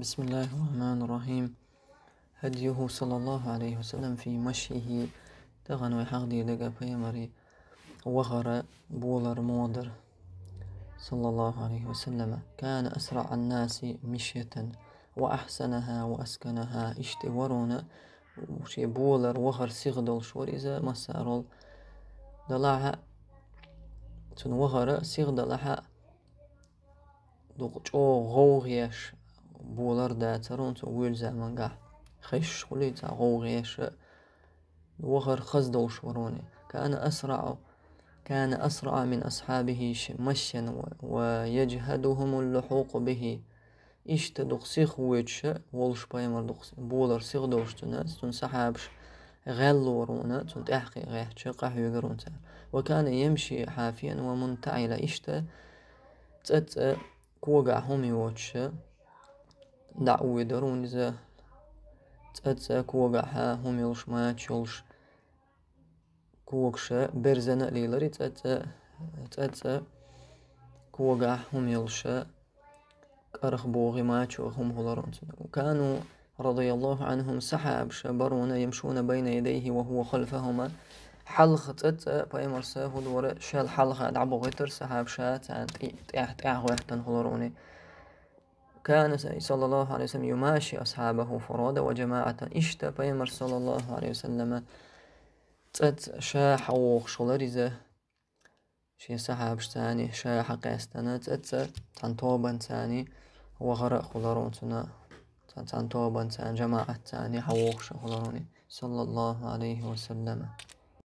بسم الله الرحمن الرحيم هديه صلى الله عليه وسلم في مشيه تغن وحقدي لغا بيمري وغر بولر مودر صلى الله عليه وسلم كان أسرع الناس مشية وأحسنها وأسكنها اشتورون وشي بولر وغر سيغدل شور إذا دلعها تن وغر سيغدلها دوغ غوغيش بولر تورونتو ويل زعما قاع خيش شغلي تاع غوغيش وغر دوش وشوروني كان أسرع كان أسرع من أصحابه مشيا ويجهدهم اللحوق به اشتد قصيخ ويتش ولش بايمر دقس بولر سيغ دوش تنس تنسحابش غلورونا تنتحقي غيحش قح يقرون وكان يمشي حافيا ومنتعل اشتا تت كوغا هومي واتش دعوة درون زا تأتاك وقعها هم يلش ما يتشلش كوغشا برزانا ليلري تأتا تأتا كوغا هم يلشا كارخ بوغي ما هم هولارون كانوا رضي الله عنهم سحاب شبرون يمشون بين يديه وهو خلفهما حلخ تأتا بايمر ساهو دور شال حلخ عد عبو غيتر سحاب شا تأتا تأتا تأتا تأتا كان صلى الله عليه وسلم يماشي أصحابه فرادى وجماعة إشتا بيمر صلى الله عليه وسلم تت شاح وخشولرزة شي صحاب ثاني شاح قاستنا تت تنتوبا ثاني وغرق خلارون تنا تنتوبا ثاني جماعة ثاني حوخش خلاروني صلى الله عليه وسلم